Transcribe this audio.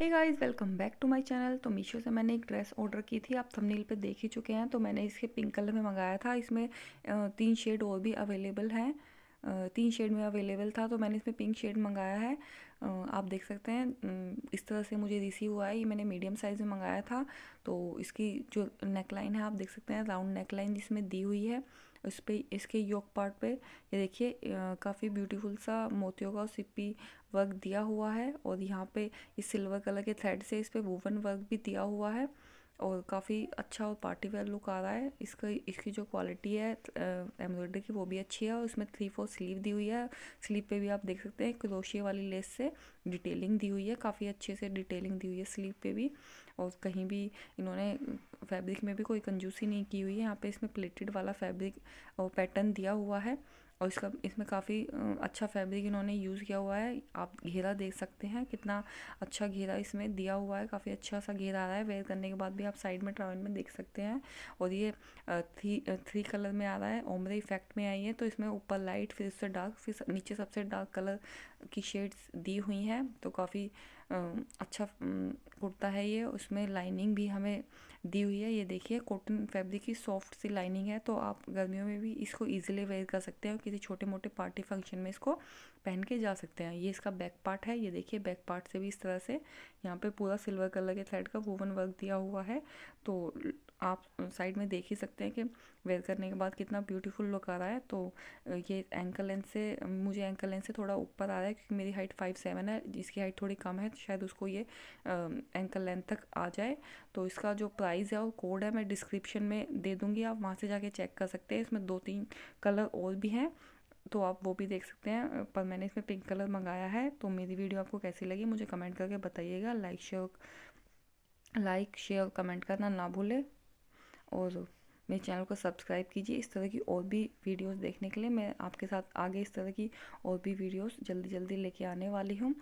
hey guys welcome back to my channel तो मीशो से मैंने एक ड्रेस ऑर्डर की थी आप थंबनेल पे देख ही चुके हैं तो मैंने इसके पिंक कलर में मंगाया था इसमें तीन शेड और भी अवेलेबल हैं तीन शेड में अवेलेबल था तो मैंने इसमें पिंक शेड मंगाया है आप देख सकते हैं इस तरह से मुझे रिसीव हुआ है ये मैंने मीडियम साइज़ में मंगाया था तो इसकी जो नेक लाइन है आप देख सकते हैं राउंड नेक लाइन जिसमें दी हुई है उस पर इसके योग पार्ट पे ये देखिए काफ़ी ब्यूटीफुल सा मोतियों का सिप्पी वर्क दिया हुआ है और यहाँ पे इस सिल्वर कलर के थ्रेड से इस पर वूवन वर्क भी दिया हुआ है और काफ़ी अच्छा और पार्टी वेयर लुक आ रहा है इसका इसकी जो क्वालिटी है एम्ब्रॉयडरी की वो भी अच्छी है और इसमें थ्री फोर स्लीव दी हुई है स्लीव पे भी आप देख सकते हैं क्रोशिया वाली लेस से डिटेलिंग दी हुई है काफ़ी अच्छे से डिटेलिंग दी हुई है स्लीव पे भी और कहीं भी इन्होंने फैब्रिक में भी कोई कंजूसी नहीं की हुई है यहाँ पर इसमें प्लेटेड वाला फैब्रिक और पैटर्न दिया हुआ है और इसका इसमें काफ़ी अच्छा फैब्रिक इन्होंने यूज़ किया हुआ है आप घेरा देख सकते हैं कितना अच्छा घेरा इसमें दिया हुआ है काफ़ी अच्छा सा घेरा आ रहा है वेयर करने के बाद भी आप साइड में ट्रावल में देख सकते हैं और ये थ्री थ्री कलर में आ रहा है ओमरे इफेक्ट में आई है तो इसमें ऊपर लाइट फिर उससे डार्क फिर नीचे सबसे डार्क कलर की शेड्स दी हुई हैं तो काफ़ी अच्छा कुर्ता है ये उसमें लाइनिंग भी हमें दी हुई है ये देखिए कॉटन फैब्रिक की सॉफ्ट सी लाइनिंग है तो आप गर्मियों में भी इसको इजीली वेयर कर सकते हैं और किसी छोटे मोटे पार्टी फंक्शन में इसको पहन के जा सकते हैं ये इसका बैक पार्ट है ये देखिए बैक पार्ट से भी इस तरह से यहाँ पे पूरा सिल्वर कलर के थ्रेड का वोवन वर्क दिया हुआ है तो आप साइड में देख ही सकते हैं कि वेयर करने के बाद कितना ब्यूटीफुल लुक आ रहा है तो ये एंकल लेंथ से मुझे एंकल लेंथ से थोड़ा ऊपर आ रहा है क्योंकि मेरी हाइट फाइव सेवन है जिसकी हाइट थोड़ी कम है तो शायद उसको ये एंकल लेंथ तक आ जाए तो इसका जो प्राइस है और कोड है मैं डिस्क्रिप्शन में दे दूँगी आप वहाँ से जाके चेक कर सकते हैं इसमें दो तीन कलर और भी हैं तो आप वो भी देख सकते हैं पर मैंने इसमें पिंक कलर मंगाया है तो मेरी वीडियो आपको कैसी लगी मुझे कमेंट करके बताइएगा like share like share comment करना ना भूलें और मेरे चैनल को सब्सक्राइब कीजिए इस तरह की और भी वीडियोस देखने के लिए मैं आपके साथ आगे इस तरह की और भी वीडियोस जल्दी जल्दी लेके आने वाली हूँ